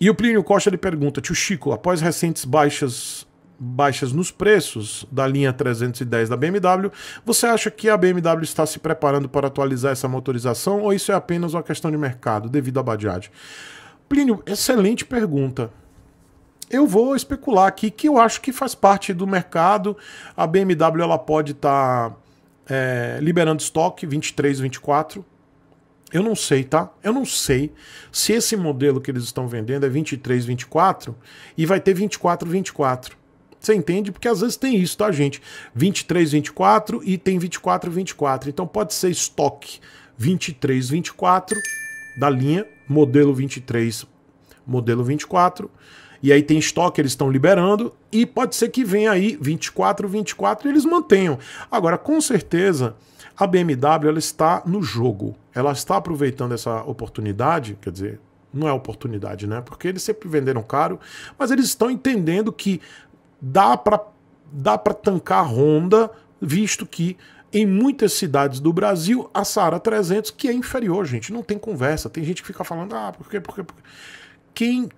E o Plínio Costa ele pergunta: Tio Chico, após recentes baixas baixas nos preços da linha 310 da BMW, você acha que a BMW está se preparando para atualizar essa motorização ou isso é apenas uma questão de mercado devido à Bajaj? Plínio, excelente pergunta. Eu vou especular aqui que eu acho que faz parte do mercado. A BMW ela pode estar tá, é, liberando estoque 23, 24 eu não sei, tá? Eu não sei se esse modelo que eles estão vendendo é 23, 24 e vai ter 24, 24. Você entende? Porque às vezes tem isso, tá, gente? 23, 24 e tem 24, 24. Então pode ser estoque 23, 24 da linha, modelo 23, modelo 24. E aí tem estoque, eles estão liberando. E pode ser que venha aí 24, 24 e eles mantenham. Agora, com certeza a BMW ela está no jogo, ela está aproveitando essa oportunidade, quer dizer, não é oportunidade, né? Porque eles sempre venderam caro, mas eles estão entendendo que dá para dá para tancar a Honda, visto que em muitas cidades do Brasil a Saara 300 que é inferior, gente, não tem conversa. Tem gente que fica falando: "Ah, por quê? Por quê? Por quê? Quem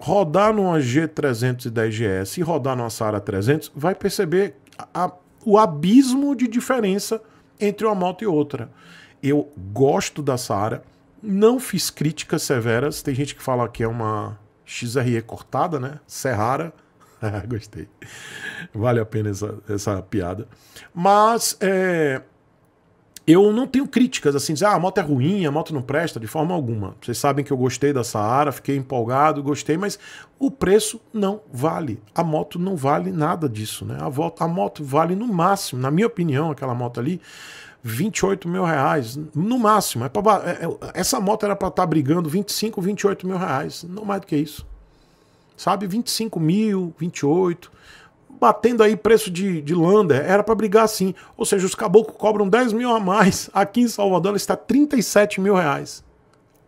rodar numa G310 GS e rodar numa Saara 300 vai perceber a, a, o abismo de diferença entre uma moto e outra. Eu gosto da Saara, não fiz críticas severas. Tem gente que fala que é uma XRE cortada, né? Serrara. Gostei. Vale a pena essa, essa piada. Mas é, eu não tenho críticas assim, dizer, ah, a moto é ruim, a moto não presta, de forma alguma. Vocês sabem que eu gostei da Saara, fiquei empolgado, gostei, mas o preço não vale. A moto não vale nada disso, né? A, volta, a moto vale no máximo, na minha opinião, aquela moto ali, 28 mil reais, no máximo. É pra, é, é, essa moto era para estar tá brigando 25, 28 mil reais, não mais do que isso. Sabe, 25 mil, 28 batendo aí preço de, de lander, era para brigar assim. Ou seja, os caboclos cobram 10 mil a mais. Aqui em Salvador ela está 37 mil reais.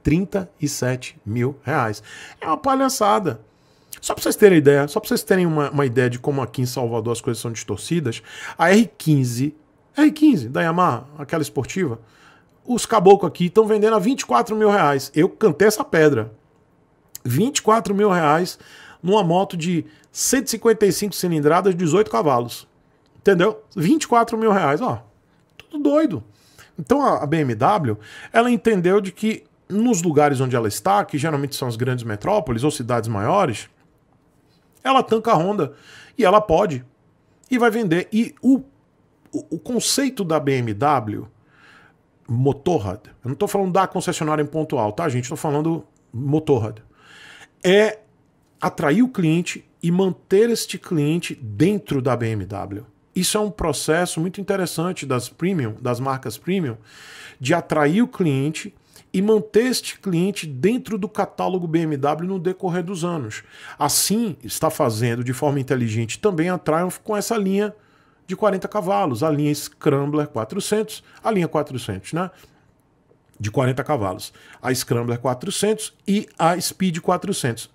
37 mil reais. É uma palhaçada. Só para vocês terem ideia, só para vocês terem uma, uma ideia de como aqui em Salvador as coisas são distorcidas, a R15, R15 da Yamaha, aquela esportiva, os caboclos aqui estão vendendo a 24 mil reais. Eu cantei essa pedra. 24 mil reais numa moto de 155 cilindradas, 18 cavalos. Entendeu? 24 mil reais, ó. Tudo doido. Então a BMW, ela entendeu de que nos lugares onde ela está, que geralmente são as grandes metrópoles ou cidades maiores, ela tanca a Honda. E ela pode. E vai vender. E o, o, conceito da BMW, Motorrad, eu não estou falando da concessionária em pontual, tá, gente? Estou falando Motorrad. É atrair o cliente e manter este cliente dentro da BMW. Isso é um processo muito interessante das premium, das marcas premium, de atrair o cliente e manter este cliente dentro do catálogo BMW no decorrer dos anos. Assim, está fazendo de forma inteligente também a Triumph com essa linha de 40 cavalos, a linha Scrambler 400, a linha 400, né? De 40 cavalos, a Scrambler 400 e a Speed 400.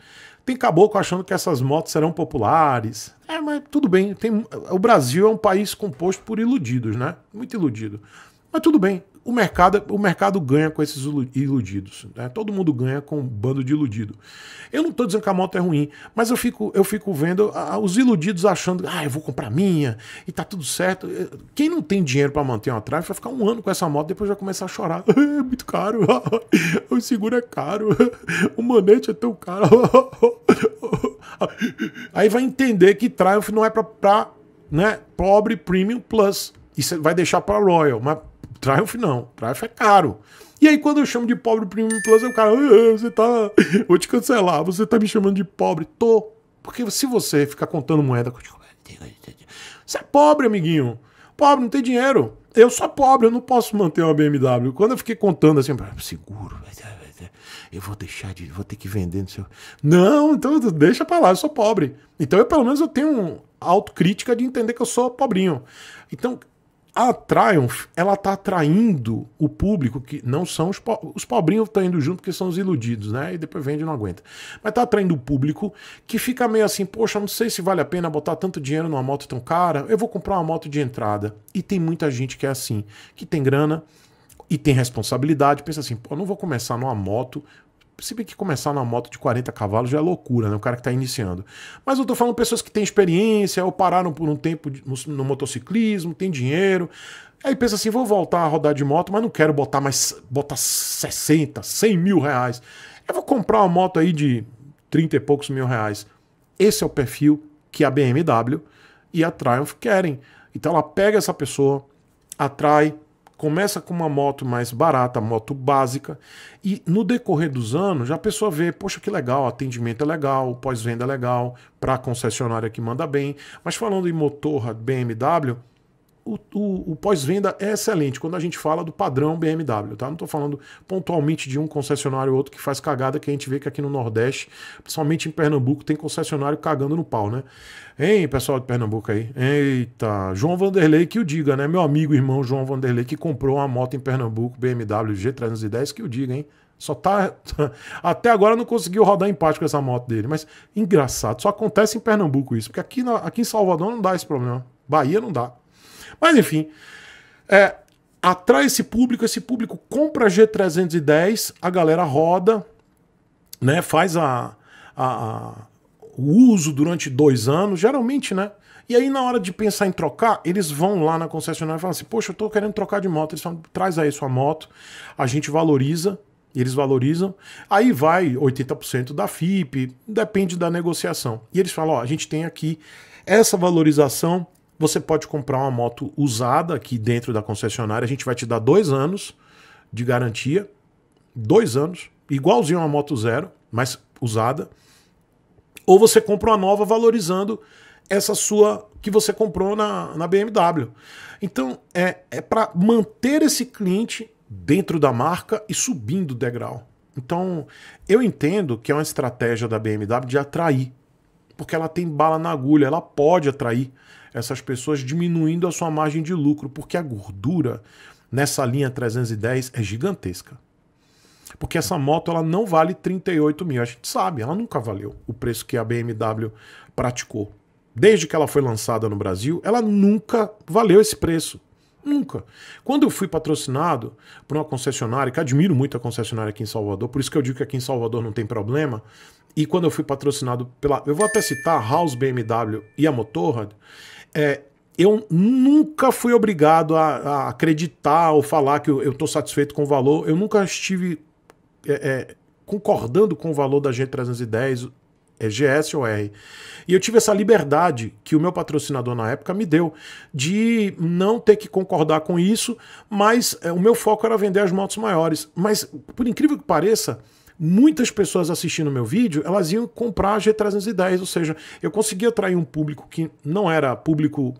Tem caboclo achando que essas motos serão populares. É, mas tudo bem. Tem, o Brasil é um país composto por iludidos, né? Muito iludido. Mas tudo bem o mercado, o mercado ganha com esses iludidos. Né? Todo mundo ganha com um bando de iludido. Eu não estou dizendo que a moto é ruim, mas eu fico, eu fico vendo ah, os iludidos achando, ah, eu vou comprar minha e tá tudo certo. Eh, quem não tem dinheiro para manter uma Triumph vai ficar um ano com essa moto, depois vai começar a chorar. é muito caro, o seguro é caro, o manete é tão caro. Aí vai entender que Triumph não é para né, pobre Premium Plus. Isso vai deixar para Royal, mas Triumph não. Triumph é caro. E aí, quando eu chamo de pobre Premium Plus, o cara, você tá. Vou te cancelar, você tá me chamando de pobre. Tô. Porque se você ficar contando moeda. Você é pobre, amiguinho. Pobre, não tem dinheiro. Eu sou pobre, eu não posso manter uma BMW. Quando eu fiquei contando assim, ah, seguro, eu vou deixar de. vou ter que vender no seu. Não, então deixa pra lá, eu sou pobre. Então eu, pelo menos, eu tenho autocrítica de entender que eu sou pobrinho. Então, a Triumph, ela tá atraindo o público que não são os, po os pobrinhos estão indo junto porque são os iludidos, né? E depois vende e não aguenta. Mas tá atraindo o público que fica meio assim, poxa, não sei se vale a pena botar tanto dinheiro numa moto tão cara, eu vou comprar uma moto de entrada. E tem muita gente que é assim, que tem grana e tem responsabilidade, pensa assim, pô, não vou começar numa moto se bem que começar na moto de 40 cavalos já é loucura, né? O cara que está iniciando. Mas eu estou falando pessoas que têm experiência, ou pararam por um tempo no, no motociclismo, tem dinheiro. Aí pensa assim, vou voltar a rodar de moto, mas não quero botar mais, botar 60, 100 mil reais. Eu vou comprar uma moto aí de 30 e poucos mil reais. Esse é o perfil que a BMW e a Triumph querem. Então ela pega essa pessoa, atrai começa com uma moto mais barata, moto básica, e no decorrer dos anos já a pessoa vê, poxa, que legal, atendimento é legal, pós-venda é legal, para a concessionária que manda bem. Mas falando em motor BMW, o, o, o pós-venda é excelente quando a gente fala do padrão BMW, tá? Não estou falando pontualmente de um concessionário ou outro que faz cagada, que a gente vê que aqui no Nordeste, principalmente em Pernambuco, tem concessionário cagando no pau, né? Hein, pessoal de Pernambuco aí? Eita, João Vanderlei que o diga, né? Meu amigo irmão João Vanderlei que comprou uma moto em Pernambuco, BMW G310, que o diga, hein? Só tá. Até agora não conseguiu rodar em paz com essa moto dele. Mas engraçado, só acontece em Pernambuco isso. Porque aqui, na... aqui em Salvador não dá esse problema. Bahia não dá. Mas enfim, é, atrai esse público, esse público compra G310, a galera roda, né? Faz a, a, a, o uso durante dois anos, geralmente, né? E aí, na hora de pensar em trocar, eles vão lá na concessionária e falam assim: Poxa, eu tô querendo trocar de moto. Eles falam: traz aí sua moto, a gente valoriza, eles valorizam. Aí vai 80% da FIP, depende da negociação. E eles falam: Ó, a gente tem aqui essa valorização, você pode comprar uma moto usada aqui dentro da concessionária. A gente vai te dar dois anos de garantia. Dois anos. Igualzinho a uma moto zero, mas usada. Ou você compra uma nova valorizando essa sua que você comprou na, na BMW. Então, é, é para manter esse cliente dentro da marca e subindo o degrau. Então, eu entendo que é uma estratégia da BMW de atrair porque ela tem bala na agulha, ela pode atrair essas pessoas diminuindo a sua margem de lucro, porque a gordura nessa linha 310 é gigantesca. Porque essa moto ela não vale 38 mil, a gente sabe, ela nunca valeu o preço que a BMW praticou. Desde que ela foi lançada no Brasil, ela nunca valeu esse preço. Nunca. Quando eu fui patrocinado por uma concessionária, que admiro muito a concessionária aqui em Salvador, por isso que eu digo que aqui em Salvador não tem problema. E quando eu fui patrocinado pela. Eu vou até citar a House BMW e a Motorrad. É, eu nunca fui obrigado a, a, acreditar ou falar que eu estou satisfeito com o valor. Eu nunca estive é, é, concordando com o valor da G310 é GS ou R. E eu tive essa liberdade que o meu patrocinador na época me deu de não ter que concordar com isso, mas é, o meu foco era vender as motos maiores. Mas, por incrível que pareça, muitas pessoas assistindo meu vídeo, elas iam comprar a G310, ou seja, eu conseguia atrair um público que não era público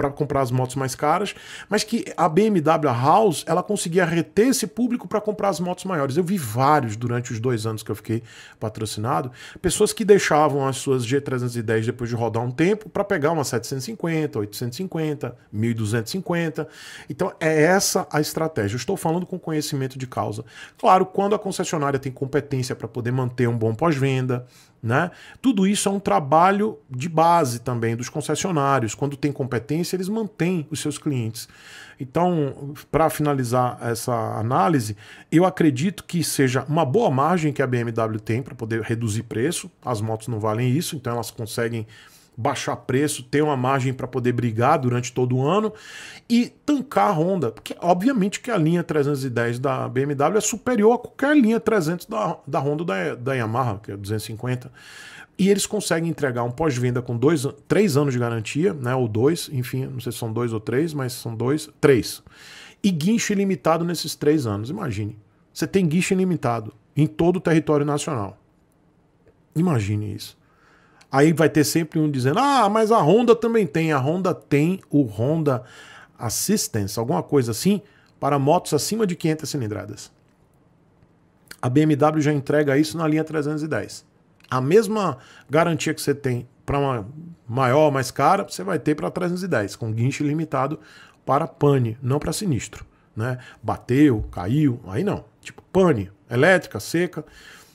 para comprar as motos mais caras, mas que a BMW House ela conseguia reter esse público para comprar as motos maiores. Eu vi vários durante os dois anos que eu fiquei patrocinado, pessoas que deixavam as suas G310 depois de rodar um tempo para pegar uma 750, 850, 1250. Então é essa a estratégia. Eu estou falando com conhecimento de causa. Claro, quando a concessionária tem competência para poder manter um bom pós-venda, né? Tudo isso é um trabalho de base também dos concessionários. Quando tem competência, eles mantêm os seus clientes. Então, para finalizar essa análise, eu acredito que seja uma boa margem que a BMW tem para poder reduzir preço. As motos não valem isso, então elas conseguem baixar preço, ter uma margem para poder brigar durante todo o ano e tancar a Honda, porque obviamente que a linha 310 da BMW é superior a qualquer linha 300 da, da Honda da, da Yamaha, que é 250. E eles conseguem entregar um pós-venda com dois, três anos de garantia, né? Ou dois, enfim, não sei se são dois ou três, mas são dois, três. E guincho ilimitado nesses três anos. Imagine. Você tem guincho ilimitado em todo o território nacional. Imagine isso. Aí vai ter sempre um dizendo: ah, mas a Honda também tem. A Honda tem o Honda Assistance, alguma coisa assim, para motos acima de 500 cilindradas. A BMW já entrega isso na linha 310. A mesma garantia que você tem para uma maior, mais cara, você vai ter para 310, com guincho limitado para pane, não para sinistro. Né? Bateu, caiu, aí não. Tipo, pane, elétrica, seca.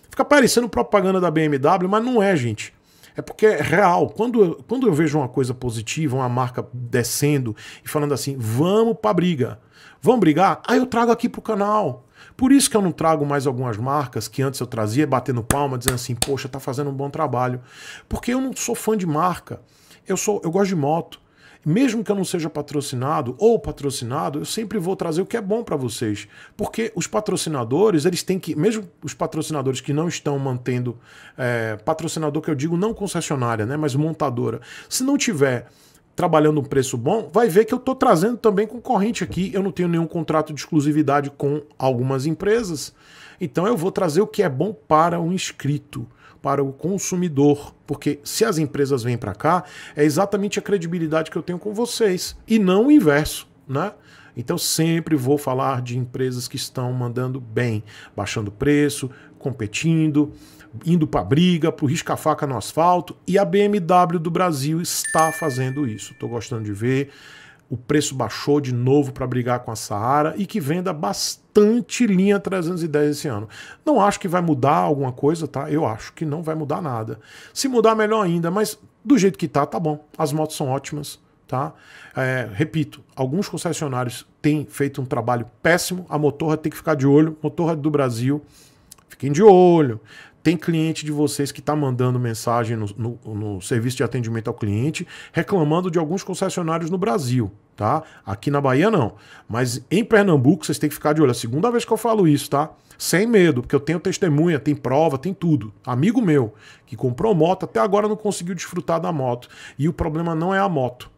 Fica parecendo propaganda da BMW, mas não é, gente. É porque é real. Quando, quando eu vejo uma coisa positiva, uma marca descendo e falando assim, vamos pra briga. Vamos brigar? Aí eu trago aqui pro canal. Por isso que eu não trago mais algumas marcas que antes eu trazia, batendo palma, dizendo assim, poxa, tá fazendo um bom trabalho. Porque eu não sou fã de marca. Eu, sou, eu gosto de moto mesmo que eu não seja patrocinado ou patrocinado, eu sempre vou trazer o que é bom para vocês, porque os patrocinadores, eles têm que, mesmo os patrocinadores que não estão mantendo é, patrocinador que eu digo não concessionária, né, mas montadora, se não tiver trabalhando um preço bom, vai ver que eu estou trazendo também concorrente aqui. Eu não tenho nenhum contrato de exclusividade com algumas empresas, então eu vou trazer o que é bom para o inscrito para o consumidor. Porque se as empresas vêm para cá, é exatamente a credibilidade que eu tenho com vocês e não o inverso, né? Então sempre vou falar de empresas que estão mandando bem, baixando preço, competindo, indo para briga, para o risca-faca no asfalto, e a BMW do Brasil está fazendo isso. Estou gostando de ver o preço baixou de novo para brigar com a Saara e que venda bastante linha 310 esse ano. Não acho que vai mudar alguma coisa, tá? Eu acho que não vai mudar nada. Se mudar, melhor ainda, mas do jeito que tá, tá bom. As motos são ótimas, tá? É, repito, alguns concessionários têm feito um trabalho péssimo, a Motorra tem que ficar de olho, Motorra do Brasil, fiquem de olho. Tem cliente de vocês que está mandando mensagem no, no, no, serviço de atendimento ao cliente reclamando de alguns concessionários no Brasil, tá? Aqui na Bahia não. Mas em Pernambuco vocês têm que ficar de olho. É a segunda vez que eu falo isso, tá? Sem medo, porque eu tenho testemunha, tem prova, tem tudo. Amigo meu que comprou moto até agora não conseguiu desfrutar da moto. E o problema não é a moto.